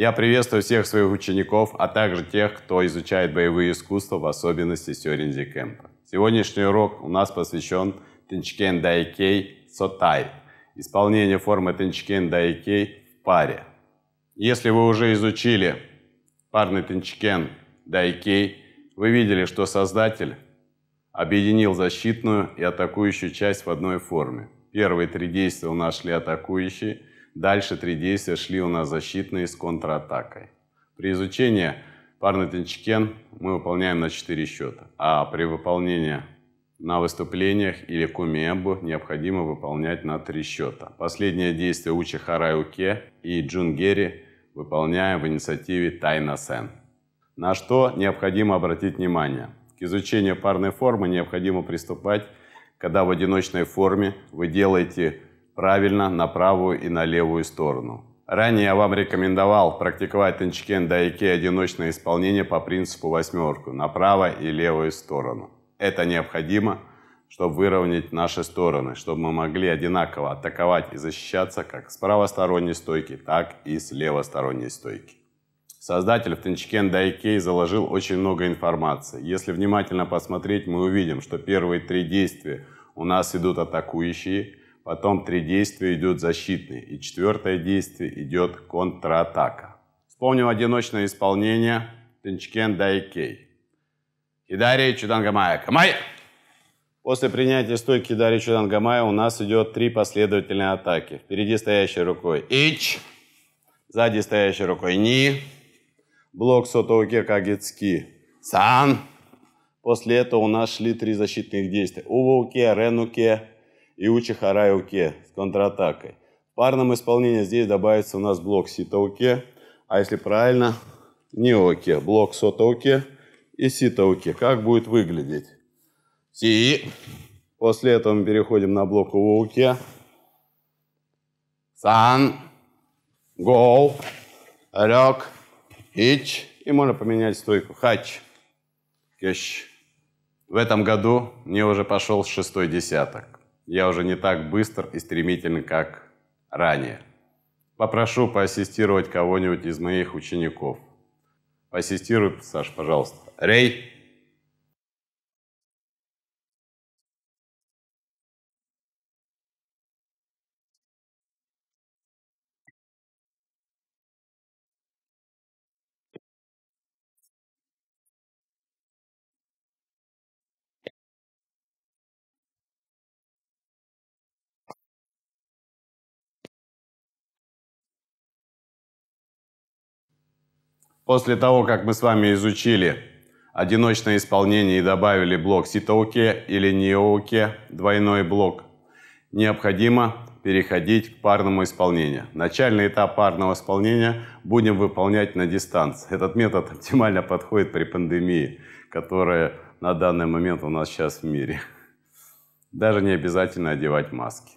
Я приветствую всех своих учеников, а также тех, кто изучает боевые искусства, в особенности сёринзи кэмпа. Сегодняшний урок у нас посвящен тенчкен дайкей сотай, исполнение формы тенчкен дайкей в паре. Если вы уже изучили парный тенчкен дайкей, вы видели, что создатель объединил защитную и атакующую часть в одной форме. Первые три действия у нас шли атакующие – Дальше три действия шли у нас защитные с контратакой. При изучении парный тенчкен мы выполняем на 4 счета, а при выполнении на выступлениях или кумебу необходимо выполнять на 3 счета. Последнее действие Учи Харайуке и Джунгери выполняем в инициативе Тайна Сен. На что необходимо обратить внимание. К изучению парной формы необходимо приступать, когда в одиночной форме вы делаете правильно на правую и на левую сторону. Ранее я вам рекомендовал практиковать тенчикен дайки одиночное исполнение по принципу восьмерку на правую и левую сторону. Это необходимо, чтобы выровнять наши стороны, чтобы мы могли одинаково атаковать и защищаться как с правосторонней стойки, так и с левосторонней стойки. Создатель в Тенчикен Дайкей заложил очень много информации. Если внимательно посмотреть, мы увидим, что первые три действия у нас идут атакующие, потом три действия идет защитные, и четвертое действие идет контратака. Вспомним одиночное исполнение Тенчкен Дайкей. Хидари Чудангамая. Камай! После принятия стойки Хидари Чудангамая у нас идет три последовательные атаки. Впереди стоящей рукой Ич, сзади стоящей рукой Ни, блок Сотоуке Кагицки Сан. После этого у нас шли три защитных действия. увауке, Ренуке, и Иучи Харайуке с контратакой. В парном исполнении здесь добавится у нас блок Ситауке, а если правильно, Ниоке, блок Сотауке и Ситауке. Как будет выглядеть? Си. После этого мы переходим на блок Уоуке. Сан, Гоу, Рёк, Ич. И можно поменять стойку. Хач, кеш В этом году мне уже пошел шестой десяток. Я уже не так быстр и стремителен, как ранее. Попрошу поассистировать кого-нибудь из моих учеников. Поассистируй, Саш, пожалуйста. Рей. После того, как мы с вами изучили одиночное исполнение и добавили блок ситоуке или неоуке, двойной блок, необходимо переходить к парному исполнению. Начальный этап парного исполнения будем выполнять на дистанции. Этот метод оптимально подходит при пандемии, которая на данный момент у нас сейчас в мире. Даже не обязательно одевать маски.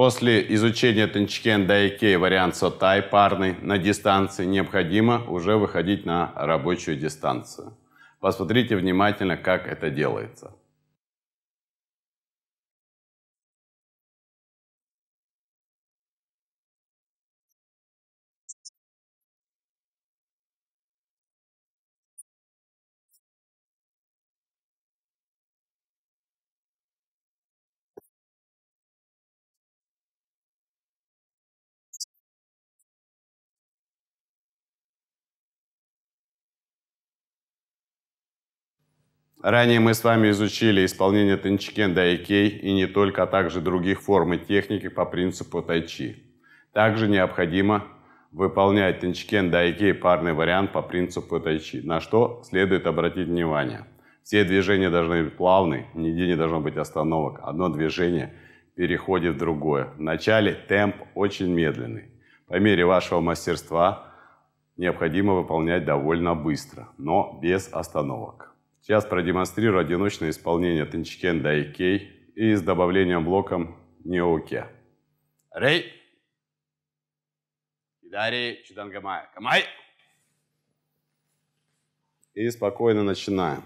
После изучения Тенчкен Дайке вариант Сотай парный на дистанции необходимо уже выходить на рабочую дистанцию. Посмотрите внимательно, как это делается. Ранее мы с вами изучили исполнение тенчикен дайкей и не только, а также других форм и техники по принципу тайчи. Также необходимо выполнять тенчикен дайкей парный вариант по принципу тайчи, на что следует обратить внимание. Все движения должны быть плавны, нигде не должно быть остановок. Одно движение переходит в другое. Вначале темп очень медленный. По мере вашего мастерства необходимо выполнять довольно быстро, но без остановок. Сейчас продемонстрирую одиночное исполнение Тенчкен Дайкей и с добавлением блоком Неоке. Рей! Кидари Чудангамай. Камай! И спокойно начинаем.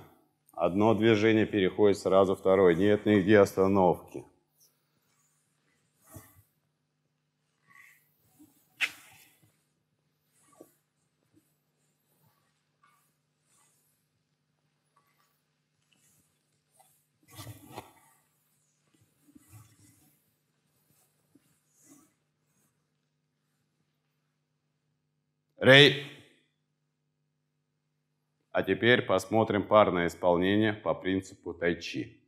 Одно движение переходит сразу второе. Нет нигде остановки. Рей, А теперь посмотрим парное исполнение по принципу тайчи.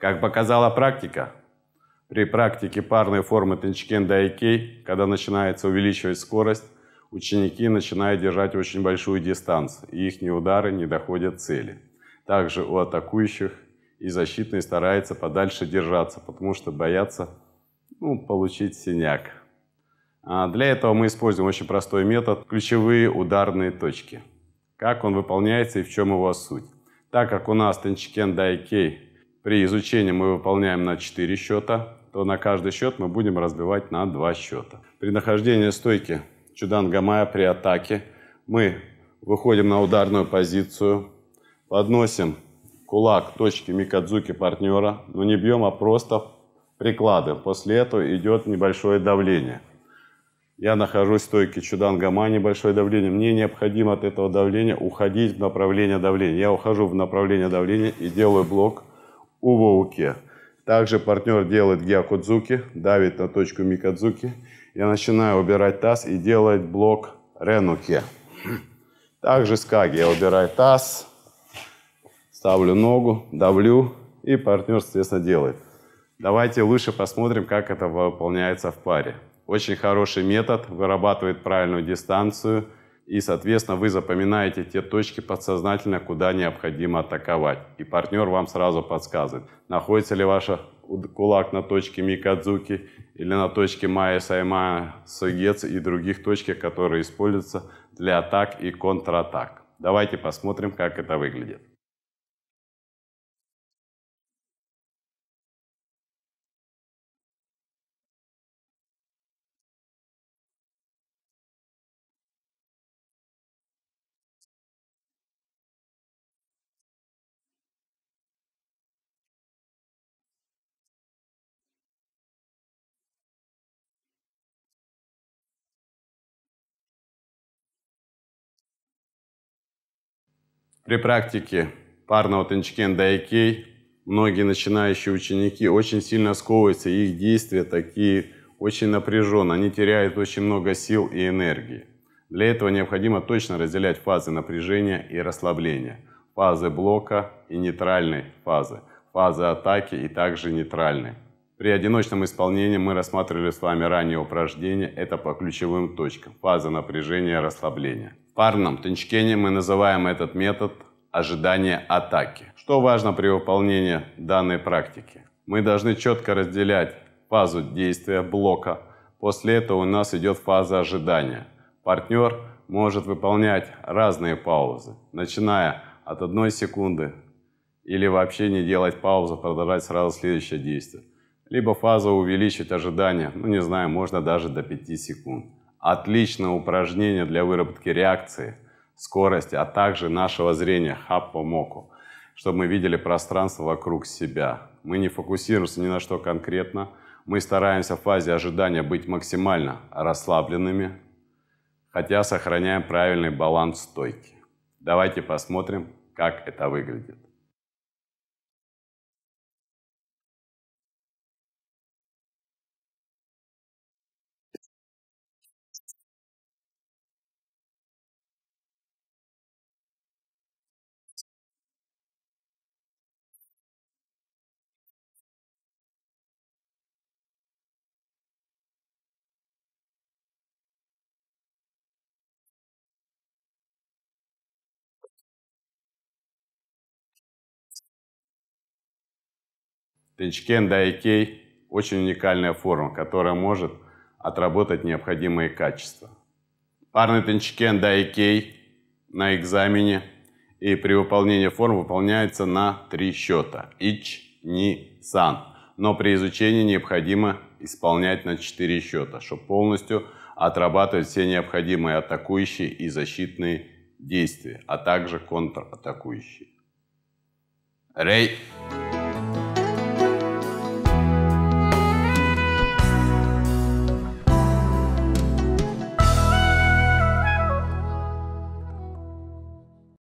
Как показала практика, при практике парной формы тенчкен дайкей, когда начинается увеличивать скорость, ученики начинают держать очень большую дистанцию, и их удары не доходят цели. Также у атакующих и защитный старается подальше держаться, потому что боятся ну, получить синяк. А для этого мы используем очень простой метод – ключевые ударные точки. Как он выполняется и в чем его суть. Так как у нас тенчикен дайкей при изучении мы выполняем на 4 счета, то на каждый счет мы будем разбивать на 2 счета. При нахождении стойки Чудан-Гамая при атаке мы выходим на ударную позицию, подносим кулак точки Микадзуки партнера, но не бьем, а просто прикладываем. После этого идет небольшое давление. Я нахожусь в стойке Чудан-Гама, небольшое давление. Мне необходимо от этого давления уходить в направление давления. Я ухожу в направление давления и делаю блок Увоуке. Также партнер делает гиакудзуки, давит на точку микадзуки. Я начинаю убирать таз и делать блок ренуке. Также скаги. Я убираю таз, ставлю ногу, давлю, и партнер, соответственно, делает. Давайте лучше посмотрим, как это выполняется в паре. Очень хороший метод, вырабатывает правильную дистанцию – и, соответственно, вы запоминаете те точки подсознательно, куда необходимо атаковать. И партнер вам сразу подсказывает, находится ли ваш кулак на точке Микадзуки или на точке Майя Саймая Сугец и других точках, которые используются для атак и контратак. Давайте посмотрим, как это выглядит. При практике парного тенчкен дайкей многие начинающие ученики очень сильно сковываются, их действия такие очень напряжены, они теряют очень много сил и энергии. Для этого необходимо точно разделять фазы напряжения и расслабления, фазы блока и нейтральной фазы, фазы атаки и также нейтральной. При одиночном исполнении мы рассматривали с вами ранее упражнение, это по ключевым точкам, фаза напряжения и расслабления парном тенчкене мы называем этот метод ожидание атаки. Что важно при выполнении данной практики? Мы должны четко разделять фазу действия блока. После этого у нас идет фаза ожидания. Партнер может выполнять разные паузы, начиная от одной секунды или вообще не делать паузу, продолжать сразу следующее действие. Либо фазу увеличить ожидание, ну не знаю, можно даже до 5 секунд. Отличное упражнение для выработки реакции, скорости, а также нашего зрения моку, чтобы мы видели пространство вокруг себя. Мы не фокусируемся ни на что конкретно, мы стараемся в фазе ожидания быть максимально расслабленными, хотя сохраняем правильный баланс стойки. Давайте посмотрим, как это выглядит. Тенчкен Дайкей – очень уникальная форма, которая может отработать необходимые качества. Парный Тенчкен Дайкей на экзамене и при выполнении форм выполняется на три счета – ич, ни, сан. Но при изучении необходимо исполнять на четыре счета, чтобы полностью отрабатывать все необходимые атакующие и защитные действия, а также контратакующие. Рей!